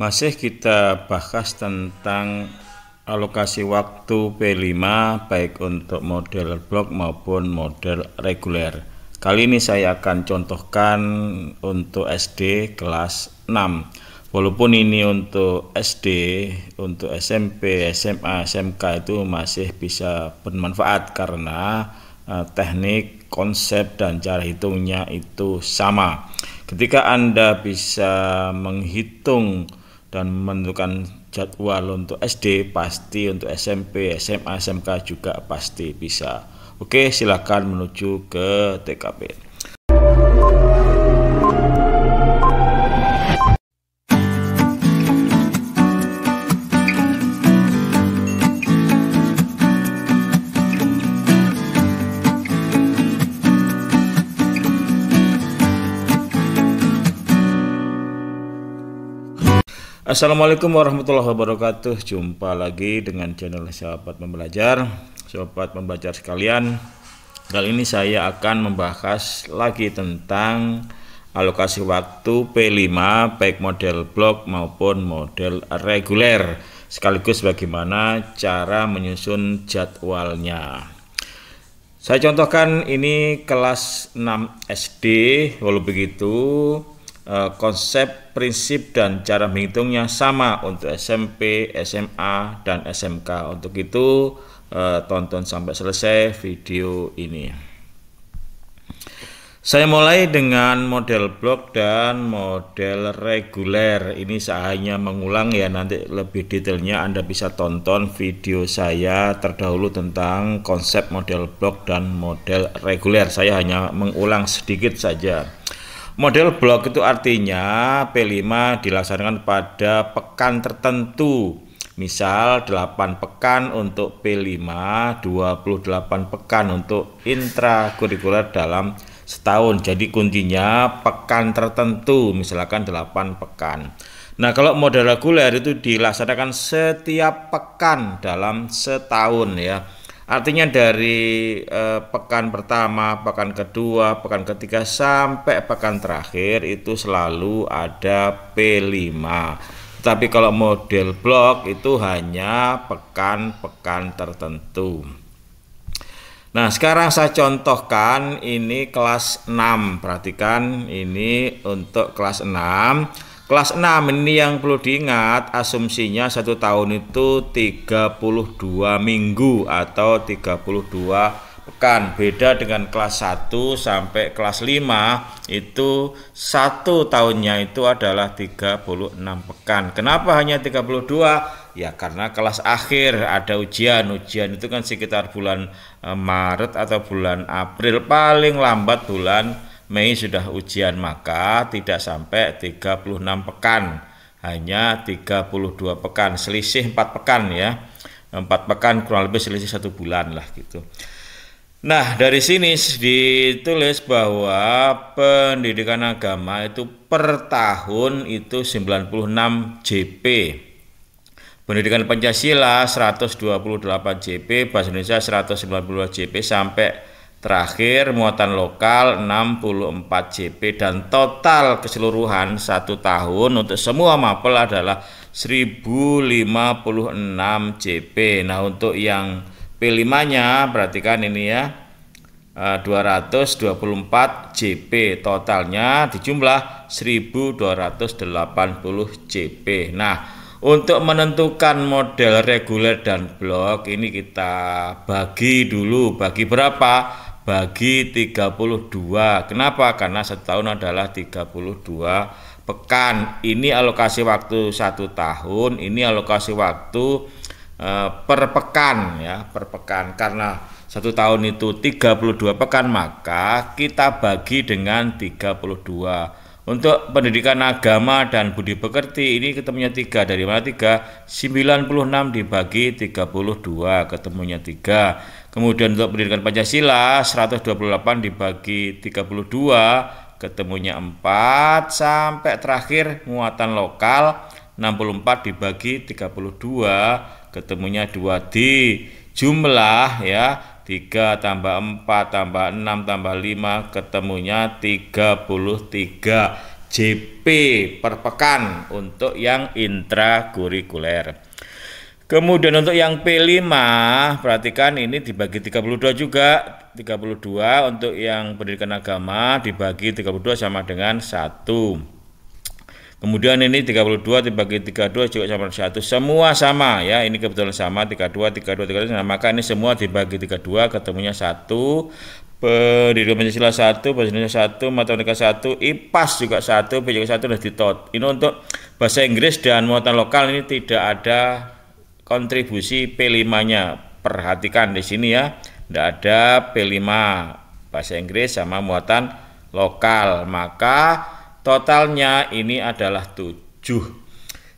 Masih kita bahas tentang alokasi waktu P5 baik untuk model blok maupun model reguler. Kali ini saya akan contohkan untuk SD kelas 6. Walaupun ini untuk SD, untuk SMP, SMA, SMK itu masih bisa bermanfaat karena eh, teknik, konsep, dan cara hitungnya itu sama. Ketika Anda bisa menghitung dan menentukan jadwal untuk SD pasti untuk SMP SMA SMK juga pasti bisa oke silakan menuju ke TKP Assalamualaikum warahmatullahi wabarakatuh. Jumpa lagi dengan channel Sahabat pembelajar, Sahabat pembelajar sekalian, kali ini saya akan membahas lagi tentang alokasi waktu P5 baik model blok maupun model reguler sekaligus bagaimana cara menyusun jadwalnya. Saya contohkan ini kelas 6 SD, walau begitu Eh, konsep, prinsip, dan cara menghitungnya sama untuk SMP, SMA, dan SMK. Untuk itu, eh, tonton sampai selesai video ini. Saya mulai dengan model blok dan model reguler. Ini saya hanya mengulang ya, nanti lebih detailnya Anda bisa tonton video saya terdahulu tentang konsep model blok dan model reguler. Saya hanya mengulang sedikit saja. Model blok itu artinya P5 dilaksanakan pada pekan tertentu. Misal 8 pekan untuk P5, 28 pekan untuk intrakurikuler dalam setahun. Jadi kuncinya pekan tertentu, misalkan 8 pekan. Nah, kalau model reguler itu dilaksanakan setiap pekan dalam setahun ya. Artinya dari eh, pekan pertama, pekan kedua, pekan ketiga sampai pekan terakhir itu selalu ada P5. Tapi kalau model blok itu hanya pekan-pekan tertentu. Nah, sekarang saya contohkan ini kelas 6. Perhatikan ini untuk kelas 6 Kelas 6 ini yang perlu diingat asumsinya satu tahun itu 32 minggu atau 32 pekan. Beda dengan kelas 1 sampai kelas 5 itu satu tahunnya itu adalah 36 pekan. Kenapa hanya 32? Ya karena kelas akhir ada ujian. Ujian itu kan sekitar bulan eh, Maret atau bulan April paling lambat bulan Mei sudah ujian maka tidak sampai 36 pekan hanya 32 pekan selisih 4 pekan ya 4 pekan kurang lebih selisih satu bulan lah gitu Nah dari sini ditulis bahwa pendidikan agama itu per tahun itu 96 JP Pendidikan Pancasila 128 JP, Bahasa Indonesia 192 JP sampai Terakhir muatan lokal 64 JP dan total keseluruhan satu tahun untuk semua mapel adalah 1056 JP. Nah untuk yang P5 nya perhatikan ini ya 224 eh, JP totalnya dijumlah 1280 JP. Nah untuk menentukan model reguler dan blok ini kita bagi dulu bagi berapa bagi 32. Kenapa? Karena setahun adalah 32 pekan. Ini alokasi waktu satu tahun, ini alokasi waktu uh, per pekan ya, per pekan. Karena satu tahun itu 32 pekan, maka kita bagi dengan 32. Untuk pendidikan agama dan budi pekerti ini ketemunya tiga. dari mana 3? 96 dibagi 32 ketemunya tiga. Kemudian untuk pendidikan Pancasila 128 dibagi 32 ketemunya 4 sampai terakhir muatan lokal 64 dibagi 32 ketemunya 2D jumlah ya 3 tambah 4 tambah 6 tambah 5 ketemunya 33 JP per pekan untuk yang intrakurikuler. Kemudian untuk yang P5, perhatikan ini dibagi 32 juga. 32 untuk yang pendidikan agama dibagi 32 sama dengan 1. Kemudian ini 32 dibagi 32 juga sama dengan 1. Semua sama ya, ini kebetulan sama 32, 32, 32. Nah, maka ini semua dibagi 32 ketemunya 1. Pendidikan Pancasila 1, Bahasa Indonesia 1, Matematika 1, IPAS juga 1, PJK 1 dan ditot. Ini untuk bahasa Inggris dan muatan lokal ini tidak ada kontribusi P5-nya. Perhatikan di sini ya, tidak ada P5 bahasa Inggris sama muatan lokal. Maka totalnya ini adalah 7.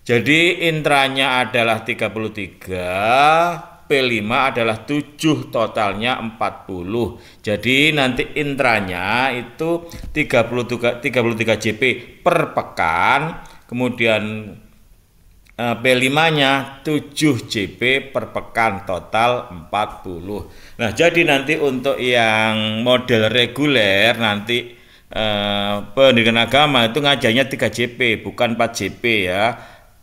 Jadi intranya adalah 33, P5 adalah 7 totalnya 40 jadi nanti intranya itu 33, 33 JP per pekan kemudian Eh, b 5 nya 7 JP per pekan total 40. Nah, jadi nanti untuk yang model reguler nanti eh, pendidikan agama itu ngajarnya 3 JP bukan 4 JP ya.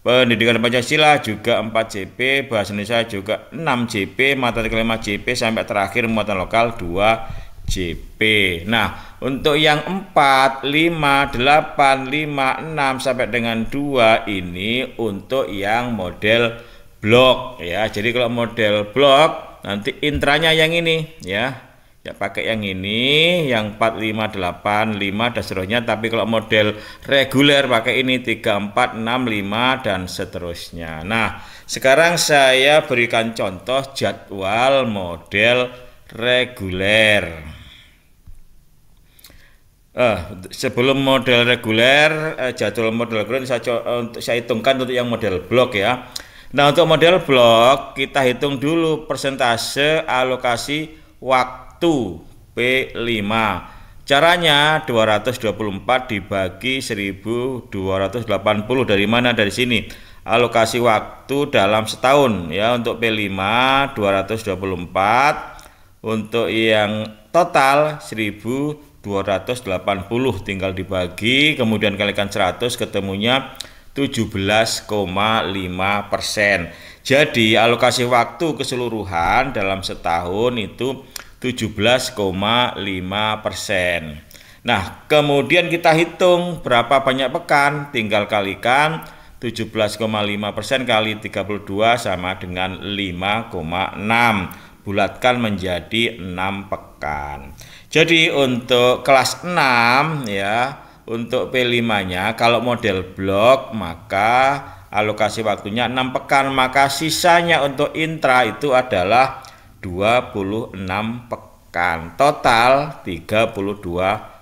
Pendidikan Pancasila juga 4 JP, bahasa Indonesia juga 6 JP, Matematika 5 JP sampai terakhir muatan lokal 2 JP. Nah, untuk yang 4, 5, 8, 5, 6 sampai dengan 2 ini untuk yang model blok ya. Jadi kalau model blok nanti intranya yang ini ya. Ya pakai yang ini, yang 4, 5, 8, 5 dan seterusnya. Tapi kalau model reguler pakai ini 3, 4, 6, 5 dan seterusnya. Nah, sekarang saya berikan contoh jadwal model reguler. Uh, sebelum model reguler, uh, jadwal model reguler saya, eh, untuk saya hitungkan untuk yang model blok ya. Nah untuk model blok kita hitung dulu persentase alokasi waktu P5 Caranya 224 dibagi 1280 dari mana dari sini alokasi waktu dalam setahun ya untuk P5 224 untuk yang total 1000 280 tinggal dibagi kemudian kalikan 100 ketemunya 17,5 persen. Jadi alokasi waktu keseluruhan dalam setahun itu 17,5 persen. Nah kemudian kita hitung berapa banyak pekan tinggal kalikan 17,5 persen kali 32 sama dengan 5,6 dibulatkan menjadi 6 pekan. Jadi untuk kelas 6 ya, untuk P5-nya kalau model blok maka alokasi waktunya 6 pekan, maka sisanya untuk intra itu adalah 26 pekan. Total 32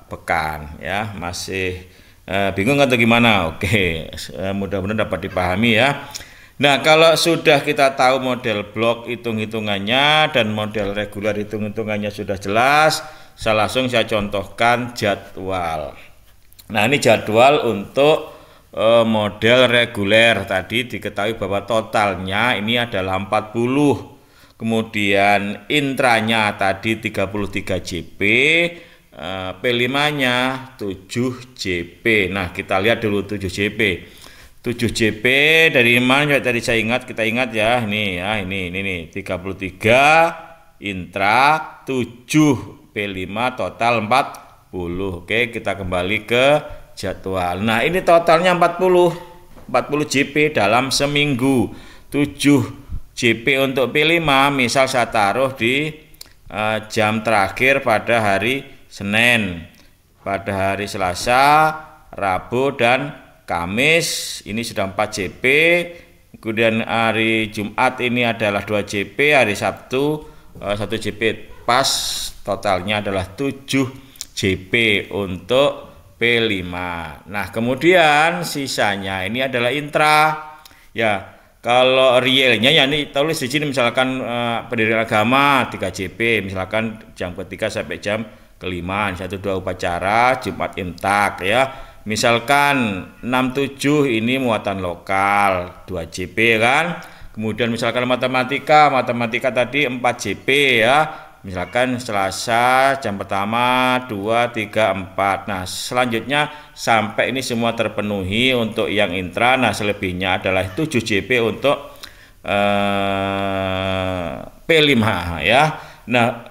pekan ya, masih eh, bingung atau gimana? Oke, eh, mudah-mudahan dapat dipahami ya. Nah, kalau sudah kita tahu model blok hitung-hitungannya dan model reguler hitung-hitungannya sudah jelas, saya langsung saya contohkan jadwal. Nah, ini jadwal untuk uh, model reguler tadi diketahui bahwa totalnya ini adalah 40. Kemudian intranya tadi 33 JP, uh, P5-nya 7 JP. Nah, kita lihat dulu 7 JP. 7 JP dari mana tadi saya ingat kita ingat ya ini ya ini ini nih 33 intra 7 P5 total 40 Oke kita kembali ke jadwal Nah ini totalnya 40 40 JP dalam seminggu 7 JP untuk P5 misal saya taruh di uh, jam terakhir pada hari Senin pada hari Selasa Rabu dan Kamis ini sudah 4 JP, kemudian hari Jumat ini adalah 2 JP, hari Sabtu 1 eh, JP. Pas totalnya adalah 7 JP untuk P5. Nah, kemudian sisanya ini adalah intra. Ya, kalau realnya ya ini tulis di sini misalkan uh, eh, pendidikan agama 3 JP, misalkan jam ketiga sampai jam kelima, satu dua upacara, Jumat intak ya Misalkan 67 ini muatan lokal 2 JP kan. Kemudian misalkan matematika, matematika tadi 4 JP ya. Misalkan Selasa jam pertama 2 3 4. Nah, selanjutnya sampai ini semua terpenuhi untuk yang intra. Nah, selebihnya adalah 7 JP untuk eh, P5 ya. Nah,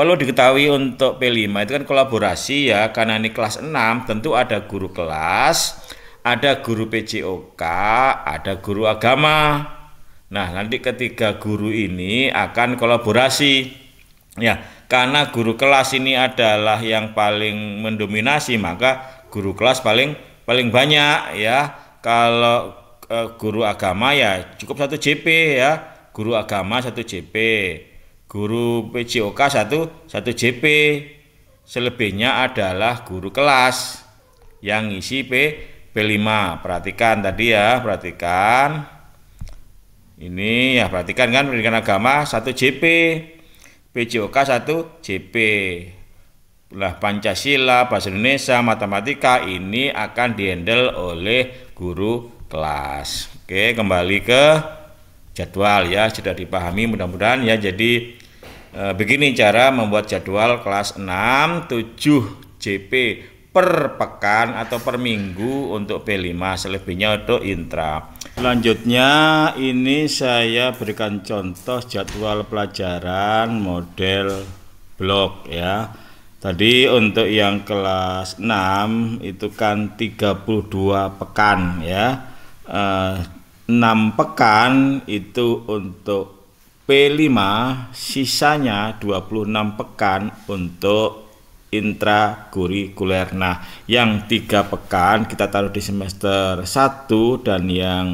Perlu diketahui untuk P5 itu kan kolaborasi ya, karena ini kelas 6 tentu ada guru kelas, ada guru PJOK, ada guru agama. Nah, nanti ketiga guru ini akan kolaborasi. Ya, karena guru kelas ini adalah yang paling mendominasi, maka guru kelas paling paling banyak ya. Kalau eh, guru agama ya cukup satu JP ya, guru agama satu JP guru PJOK 1 1 JP selebihnya adalah guru kelas yang isi P P5 perhatikan tadi ya perhatikan ini ya perhatikan kan pendidikan agama 1 JP PJOK 1 JP lah Pancasila, Bahasa Indonesia, Matematika ini akan dihandle oleh guru kelas. Oke, kembali ke jadwal ya, sudah dipahami mudah-mudahan ya. Jadi Eh, begini cara membuat jadwal kelas 6 7 JP per pekan atau per minggu untuk P5 selebihnya untuk intra selanjutnya ini saya berikan contoh jadwal pelajaran model blok ya tadi untuk yang kelas 6 itu kan 32 pekan ya e, eh, 6 pekan itu untuk P5 sisanya 26 pekan untuk intrakurikuler. Nah, yang tiga pekan kita taruh di semester 1 dan yang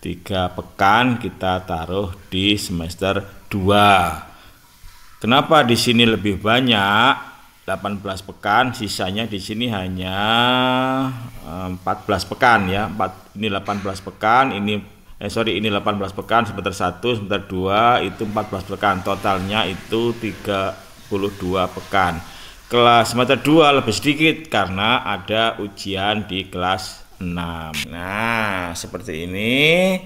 tiga pekan kita taruh di semester 2. Kenapa di sini lebih banyak? 18 pekan, sisanya di sini hanya 14 eh, pekan ya. 4, ini 18 pekan, ini eh sorry ini 18 pekan sebentar 1 sebentar 2 itu 14 pekan totalnya itu 32 pekan kelas semester 2 lebih sedikit karena ada ujian di kelas 6 nah seperti ini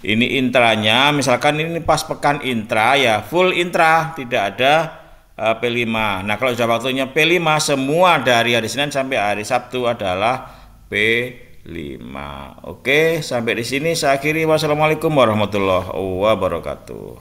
ini intranya misalkan ini pas pekan intra ya full intra tidak ada eh, P5 nah kalau sudah waktunya P5 semua dari hari Senin sampai hari Sabtu adalah P5 5. Oke, sampai di sini saya akhiri. Wassalamualaikum warahmatullahi wabarakatuh.